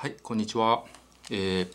はいこんにちは、えー、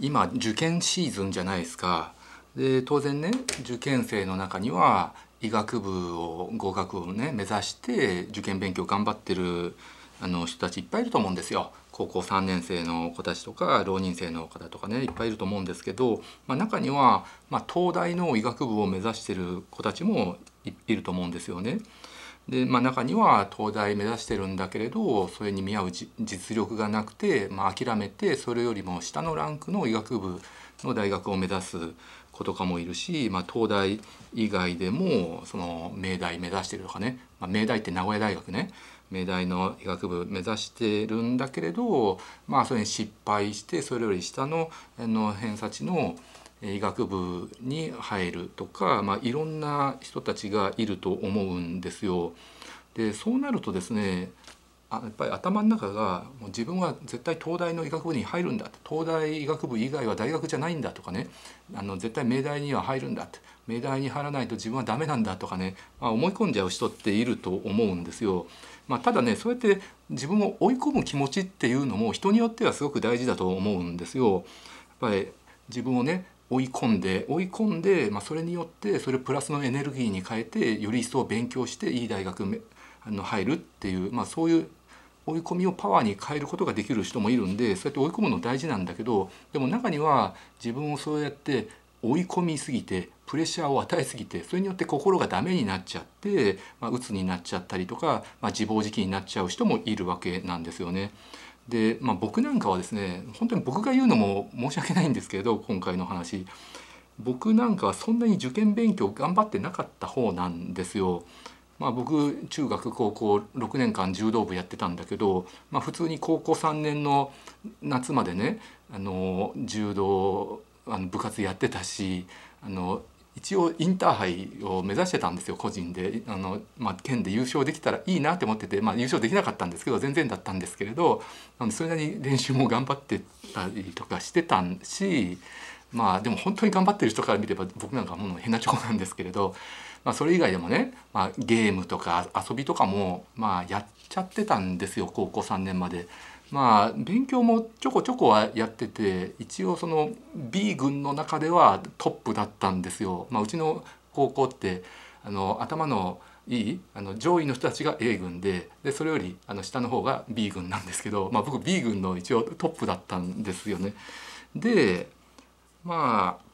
今受験シーズンじゃないですかで当然ね受験生の中には医学部を合格をね目指して受験勉強頑張ってるあの人たちいっぱいいると思うんですよ高校3年生の子たちとか浪人生の方とかねいっぱいいると思うんですけど、まあ、中には、まあ、東大の医学部を目指してる子たちもいると思うんですよね。で、まあ、中には東大目指してるんだけれどそれに見合う実力がなくて、まあ、諦めてそれよりも下のランクの医学部の大学を目指す子とかもいるし、まあ、東大以外でもその明大目指してるとかね、まあ、明大って名古屋大学ね明大の医学部目指してるんだけれど、まあ、それに失敗してそれより下のの偏差値の医学部に入るとか、まあ、いろんな人たちがいると思うんですよ。でそうなるとですねあやっぱり頭の中がもう自分は絶対東大の医学部に入るんだ東大医学部以外は大学じゃないんだとかねあの絶対明大には入るんだって明大に入らないと自分はダメなんだとかね、まあ、思い込んじゃう人っていると思うんですよ。まあ、ただねそうやって自分を追い込む気持ちっていうのも人によってはすごく大事だと思うんですよ。やっぱり自分をね追い込んで追い込んで、まあ、それによってそれをプラスのエネルギーに変えてより一層勉強していい大学の入るっていう、まあ、そういう追い込みをパワーに変えることができる人もいるんでそうやって追い込むの大事なんだけどでも中には自分をそうやって追い込みすぎてプレッシャーを与えすぎてそれによって心がダメになっちゃって、まあ、鬱になっちゃったりとか、まあ、自暴自棄になっちゃう人もいるわけなんですよね。で、まあ、僕なんかはですね本当に僕が言うのも申し訳ないんですけれど今回の話僕なんかはそんなに受験勉強頑張ってなかった方なんですよ。まあ、僕中学高校6年間柔道部やってたんだけど、まあ、普通に高校3年の夏までねあの柔道あの部活やってたしあの一応インターハイを目指してたんですよ個人であの、まあ、県で優勝できたらいいなって思ってて、まあ、優勝できなかったんですけど全然だったんですけれどそれなりに練習も頑張ってたりとかしてたんし、まあ、でも本当に頑張ってる人から見れば僕なんかもう変なチョコなんですけれど、まあ、それ以外でもね、まあ、ゲームとか遊びとかも、まあ、やっちゃってたんですよ高校3年まで。まあ勉強もちょこちょこはやってて一応その B 群の中ではトップだったんですよ。まあ、うちの高校ってあの頭のいいあの上位の人たちが A 軍ででそれよりあの下の方が B 軍なんですけど、まあ、僕 B 軍の一応トップだったんですよね。でまあ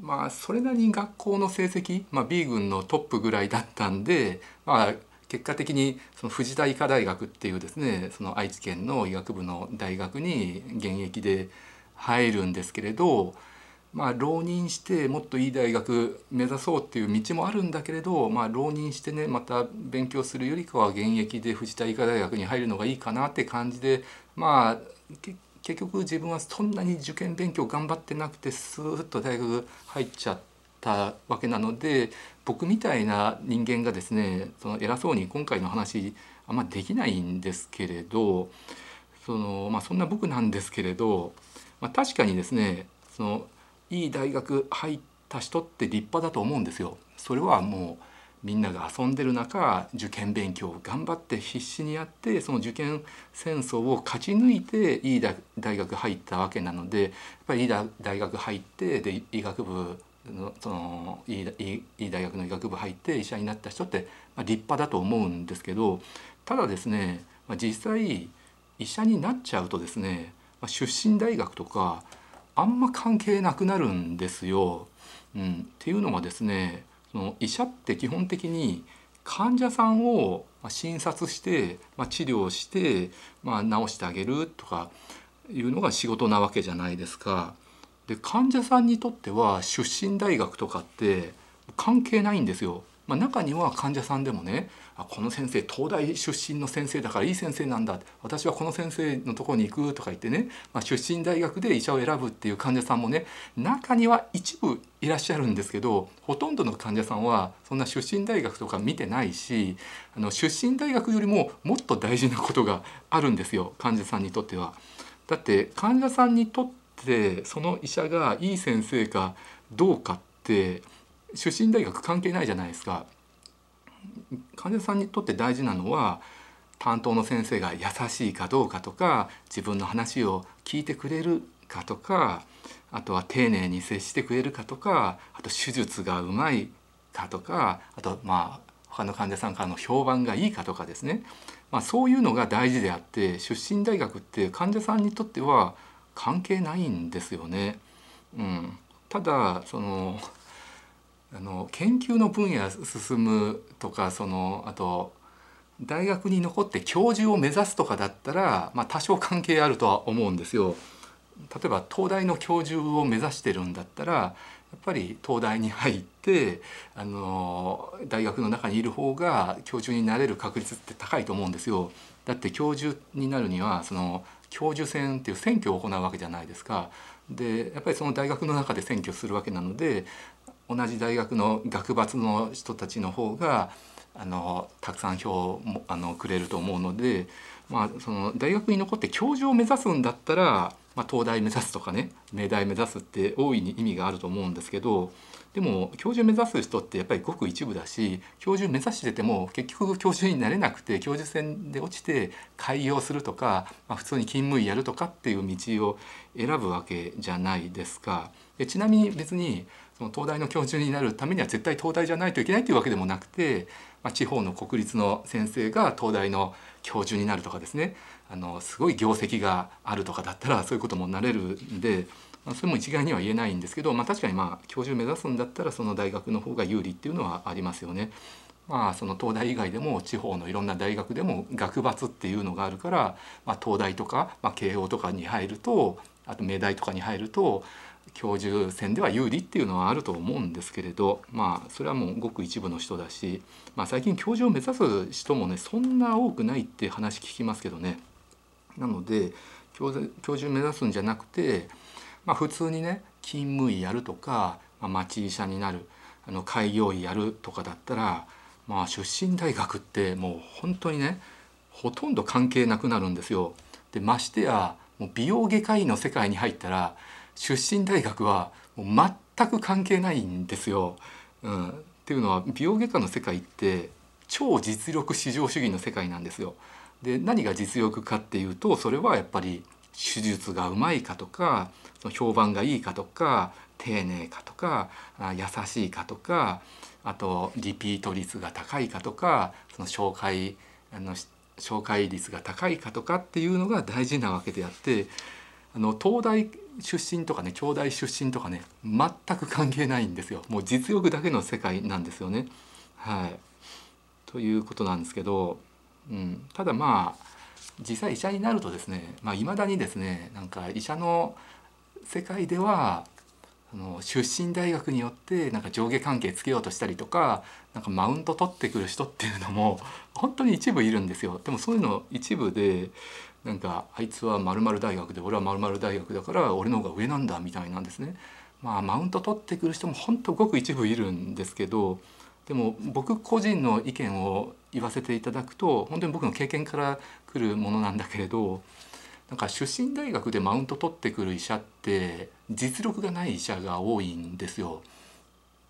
まあそれなりに学校の成績、まあ、B 軍のトップぐらいだったんで、まあ、結果的にその藤田医科大学っていうですねその愛知県の医学部の大学に現役で入るんですけれど、まあ、浪人してもっといい大学目指そうっていう道もあるんだけれど、まあ、浪人してねまた勉強するよりかは現役で藤田医科大学に入るのがいいかなって感じでまあ結局自分はそんなに受験勉強頑張ってなくてスーッと大学入っちゃって。たわけなので僕みたいな人間がですねその偉そうに今回の話あんまできないんですけれどその、まあ、そんな僕なんですけれど、まあ、確かにですねそのいい大学入った人って立派だと思うんですよ。それはもうみんなが遊んでる中受験勉強を頑張って必死にやってその受験戦争を勝ち抜いていい大学入ったわけなのでやっぱりいい大学入ってで医学部そのいいいい大学の医学部入って医者になった人って、まあ、立派だと思うんですけどただですね、まあ、実際医者になっちゃうとですね、まあ、出身大学とかあんま関係なくなるんですよ。うん、っていうのはですねその医者って基本的に患者さんを診察して、まあ、治療して、まあ、治してあげるとかいうのが仕事なわけじゃないですか。で患者さんにとっては出身大学とかって関係ないんですよ。まあ、中には患者さんでもねあこの先生東大出身の先生だからいい先生なんだ私はこの先生のところに行くとか言ってね、まあ、出身大学で医者を選ぶっていう患者さんもね中には一部いらっしゃるんですけどほとんどの患者さんはそんな出身大学とか見てないしあの出身大学よりももっと大事なことがあるんですよ患者さんにとっては。だって患者さんにとっってその医者がいい先生かどうかって出身大学関係ないじゃないですか。患者さんにとって大事なのは担当の先生が優しいかどうかとか自分の話を聞いてくれるかとかあとは丁寧に接してくれるかとかあと手術がうまいかとかあとまあ他の患者さんからの評判がいいかとかですね、まあ、そういうのが大事であって出身大学って患者さんにとっては関係ないんですよね。うん、ただそのあの研究の分野進むとかそのあと大学に残って教授を目指すとかだったら、まあ、多少関係あるとは思うんですよ。例えば東大の教授を目指してるんだったらやっぱり東大に入ってあの大学の中にいる方が教授になれる確率って高いと思うんですよ。だって教授になるにはその教授選っていう選挙を行うわけじゃないですか。でやっぱりその大学の中で選挙するわけなので同じ大学の学閥の人たちの方があのたくさん票をあのくれると思うので、まあ、その大学に残って教授を目指すんだったら、まあ、東大目指すとかね明大目指すって大いに意味があると思うんですけど。でも教授目指す人ってやっぱりごく一部だし教授目指してても結局教授になれなくて教授選で落ちて開業するとか、まあ、普通に勤務医やるとかっていう道を選ぶわけじゃないですか。でちなみに別にその東大の教授になるためには絶対東大じゃないといけないっていうわけでもなくて、まあ、地方の国立の先生が東大の教授になるとかですねあのすごい業績があるとかだったらそういうこともなれるんであ、それも一概には言えないんですけど、まあ、確かにまあ教授目指すんだったらその大学の方が有利っていうのはありますよね。まあ、その東大以外でも地方のいろんな大学でも学閥っていうのがあるから、まあ、東大とか、まあ、慶応とかに入るとあと明大とかに入ると教授選では有利っていうのはあると思うんですけれどまあそれはもうごく一部の人だし、まあ、最近教授を目指す人もねそんな多くないって話聞きますけどね。なので教授目指すんじゃなくてまあ、普通にね勤務医やるとか、まあ、町医者になるあの開業医やるとかだったら、まあ、出身大学ってもう本当にねほとんど関係なくなるんですよ。でましてやもう美容外科医の世界に入ったら出身大学はもう全く関係ないんですよ。うん、っていうのは美容外科の世界って超実力至上主義の世界なんですよ。で何が実力かっていうとそれはやっぱり手術がうまいかとかその評判がいいかとか丁寧かとか優しいかとかあとリピート率が高いかとかその紹介あの紹介率が高いかとかっていうのが大事なわけであってあの東大出身とかね京大出身とかね全く関係ないんですよもう実力だけの世界なんですよね。はい、ということなんですけど、うん、ただまあ実際医者になるとですねいまあ、未だにですねなんか医者の世界ではあの出身大学によってなんか上下関係つけようとしたりとかなんかマウント取ってくる人っていうのも本当に一部いるんですよでもそういうの一部でなんかあいつはまる大学で俺はまる大学だから俺の方が上なんだみたいなんですね。まあマウント取ってくる人も本当ごく一部いるんですけどでも僕個人の意見を言わせていただくと本当に僕の経験からくるものなんだけれどなんか出身大学でマウント取ってくる医者って実力がない医者が多いんですよ。っ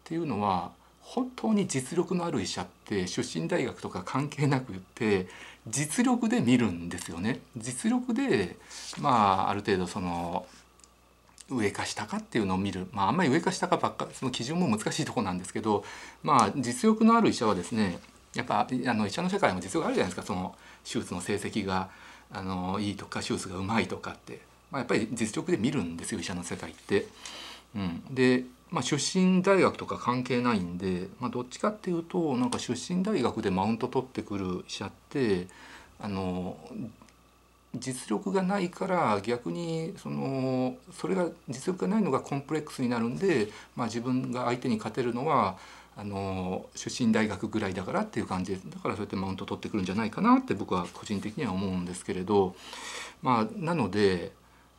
ていうのは本当に実力のある医者って出身大学とか関係なくって実力で見るんですよね。実力でまあある程度その上か下かっていうのを見る、まあ、あんまり上か下かばっかその基準も難しいとこなんですけど、まあ、実力のある医者はですねやっぱあの医者の世界も実力あるじゃないですかその手術の成績があのいいとか手術がうまいとかって、まあ、やっぱり実力で見るんですよ医者の世界って。うん、で、まあ、出身大学とか関係ないんで、まあ、どっちかっていうとなんか出身大学でマウント取ってくる医者ってあの実力がないから逆にそのそれが実力がないのがコンプレックスになるんで、まあ、自分が相手に勝てるのはあの出身大学ぐらいだからっていう感じでだからそうやってマウント取ってくるんじゃないかなって僕は個人的には思うんですけれどまあなので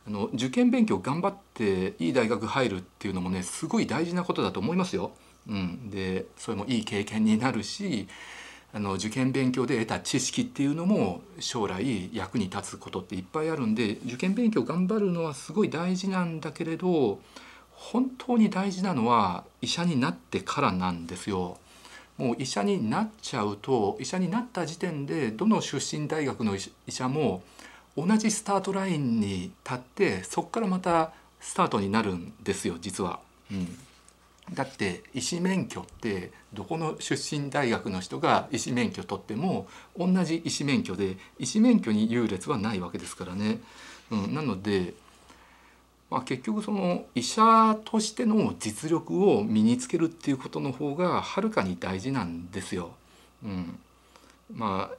あの受験勉強頑張っていい大学入るっていうのもねすごい大事なことだと思いますよ。うん、でそれもいい経験になるしあの受験勉強で得た知識っていうのも将来役に立つことっていっぱいあるんで受験勉強頑張るのはすごい大事なんだけれど本当に大事なのは医者になってからなんですよ。もう医者になっちゃうと医者になった時点でどの出身大学の医者も同じスタートラインに立ってそこからまたスタートになるんですよ実は。うんだって医師免許ってどこの出身大学の人が医師免許取っても同じ医師免許で医師免許に優劣はないわけですからね。うん、なので、まあ、結局その医者としての実力を身につけるっていうことの方がはるかに大事なんですよ。うん、まあ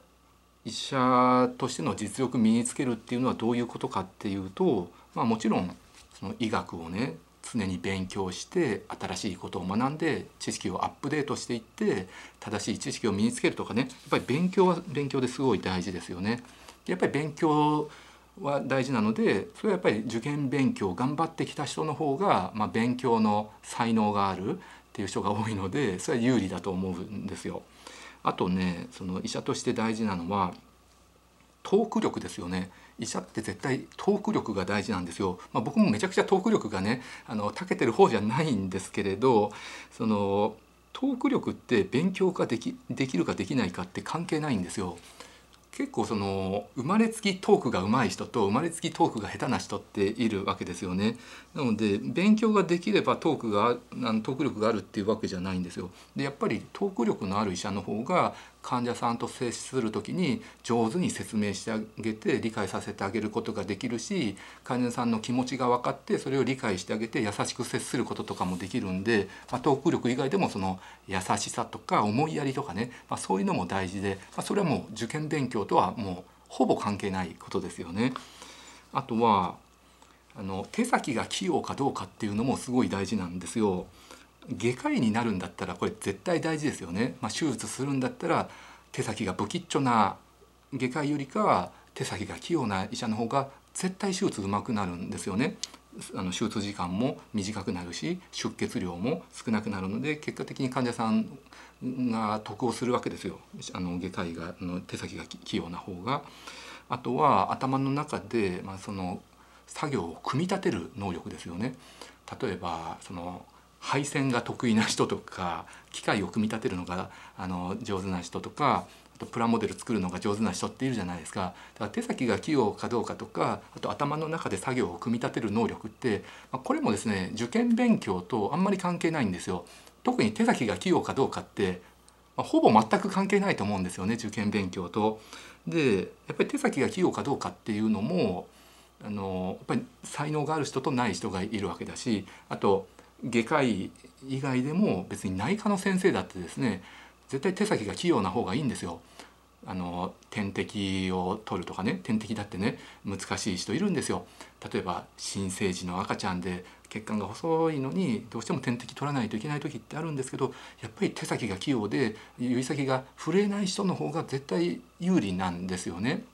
医者としての実力身につけるっていうのはどういうことかっていうと、まあ、もちろんその医学をね常に勉強して新しいことを学んで知識をアップデートしていって正しい知識を身につけるとかねやっぱり勉強は勉強ですごい大事ですよね。やっぱり勉強は大事なのでそれはやっぱり受験勉強頑張ってきた人の方が、まあ、勉強の才能があるっていう人が多いのでそれは有利だと思うんですよ。あとねその医者として大事なのはトーク力ですよね医者って絶対トーク力が大事なんですよ、まあ、僕もめちゃくちゃトーク力がねあの長けてる方じゃないんですけれどそのトーク力って勉強ができできるかできないかって関係ないんですよ。結構その生まれつきトークが上手い人と生まれつきトークが下手な人っているわけですよね。なので勉強ができればトークがトーク力があるっていうわけじゃないんですよ。でやっぱりトーク力のある医者の方が患者さんと接する時に上手に説明してあげて理解させてあげることができるし患者さんの気持ちが分かってそれを理解してあげて優しく接することとかもできるんで、まあ、トーク力以外でもその優しさとか思いやりとかね、まあ、そういうのも大事で、まあ、それはもう受験勉強とはもうほぼ関係ないことですよね。あとはあの手先が器用かどうかっていうのもすごい大事なんですよ。外科医になるんだったらこれ絶対大事ですよね。まあ、手術するんだったら手先が不吉祥な外科医よりかは手先が器用な医者の方が絶対手術うまくなるんですよね。あの手術時間も短くなるし出血量も少なくなるので結果的に患者さんが得をするわけですよあの外科医がの手先が器用な方が。あとは頭の中で、まあ、その作業を組み立てる能力ですよね例えばその配線が得意な人とか機械を組み立てるのがあの上手な人とかあとプラモデル作るのが上手な人っているじゃないですかだから手先が器用かどうかとかあと頭の中で作業を組み立てる能力って、まあ、これもですね受験勉強とあんまり関係ないんですよ。特に手先が器用かどうかって、まあ、ほぼ全く関係ないと思うんですよね受験勉強と。でやっぱり手先が器用かどうかっていうのもあのやっぱり才能がある人とない人がいるわけだしあと外科医以外でも別に内科の先生だってですね絶対手先が器用な方がいいんですよ。あの点滴を取るとかね点滴だってね難しい人いるんですよ例えば新生児の赤ちゃんで血管が細いのにどうしても点滴取らないといけない時ってあるんですけどやっぱり手先が器用で指先が震えない人の方が絶対有利なんですよね。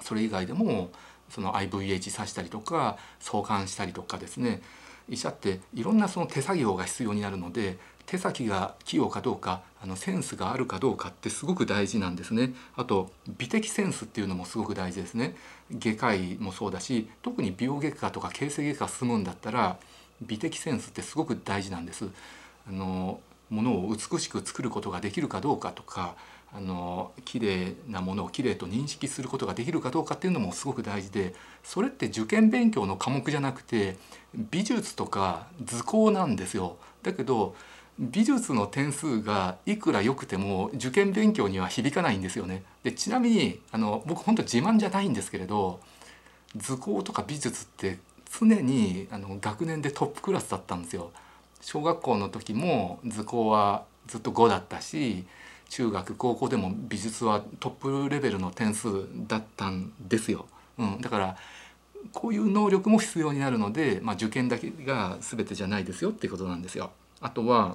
それ以外でもその IVH さしたりとか相関したりとかですね医者っていろんなその手作業が必要になるので手先が器用かどうかあのセンスがあるかどうかってすごく大事なんですねあと美的センスっていうのもすごく大事ですね外科医もそうだし特に美容外科とか形成外科進むんだったら美的センスってすごく大事なんですあの物を美しく作ることができるかどうかとかあの綺麗なものを綺麗と認識することができるかどうかっていうのもすごく大事でそれって受験勉強の科目じゃなくて美術とか図工なんですよ。だけど美術の点数がいくら良くても受験勉強には響かないんですよね。でちなみにあの僕本当自慢じゃないんですけれど図工とか美術って常にあの学年でトップクラスだったんですよ。小学校の時も図工はずっと5だったし中学高校でも美術はトップレベルの点数だったんですよ。うん、だからこういう能力も必要になるので、まあ、受験だけが全てじゃないですよっていうことなんですよ。あとは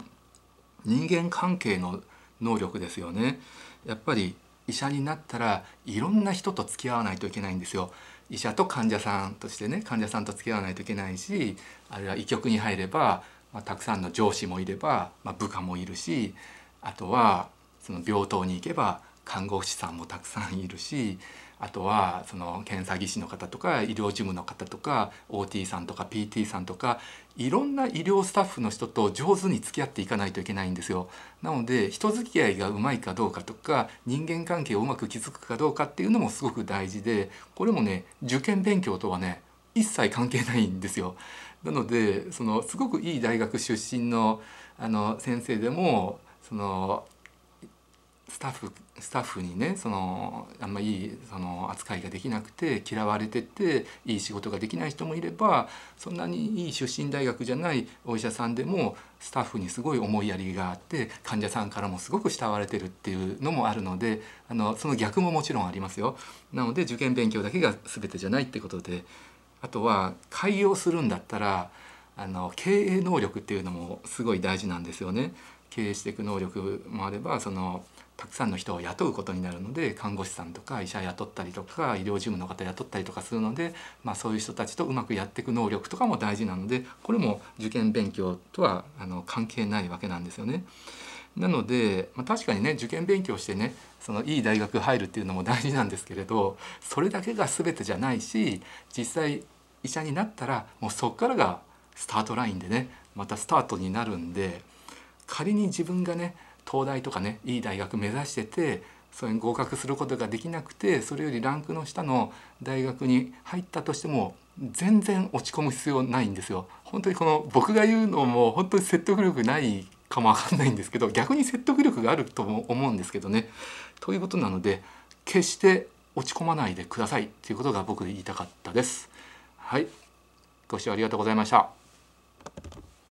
人間関係の能力ですよね。やっぱり医者になったらいろんな人と付き合わないといけないんですよ。医者と患者さんとしてね患者さんと付き合わないといけないしあるいは医局に入れば、まあ、たくさんの上司もいれば、まあ、部下もいるしあとはその病棟に行けば看護師さんもたくさんいるしあとはその検査技師の方とか医療事務の方とか OT さんとか PT さんとかいろんな医療スタッフの人と上手に付き合っていかないといけないんですよ。なので人付き合いがうまいかどうかとか人間関係をうまく築くかどうかっていうのもすごく大事でこれもね受験勉強とはね一切関係ないんですよ。なのでそのすごくいい大学出身のあの先生でもそのスタッフスタッフにねそのあんまいいその扱いができなくて嫌われてていい仕事ができない人もいればそんなにいい出身大学じゃないお医者さんでもスタッフにすごい思いやりがあって患者さんからもすごく慕われてるっていうのもあるのであのその逆ももちろんありますよ。なので受験勉強だけが全てじゃないってことであとは開業するんだったらあの経営能力っていうのもすごい大事なんですよね。経営していく能力もあればそのたくさんの人を雇うことになるので看護師さんとか医者雇ったりとか医療事務の方雇ったりとかするので、まあ、そういう人たちとうまくやっていく能力とかも大事なのでこれも受験勉強とはあの関係ないわけなんですよね。なので、まあ、確かにね受験勉強してねそのいい大学入るっていうのも大事なんですけれどそれだけが全てじゃないし実際医者になったらもうそこからがスタートラインでねまたスタートになるんで仮に自分がね東大とかねいい大学目指しててそれに合格することができなくてそれよりランクの下の大学に入ったとしても全然落ち込む必要ないんですよ。本当にこの僕が言うのも本当に説得力ないかもわかんないんですけど逆に説得力があるとも思うんですけどね。ということなので決して落ち込まないでくださいということが僕言いたかったです。はい、ご視聴ありがとうございました。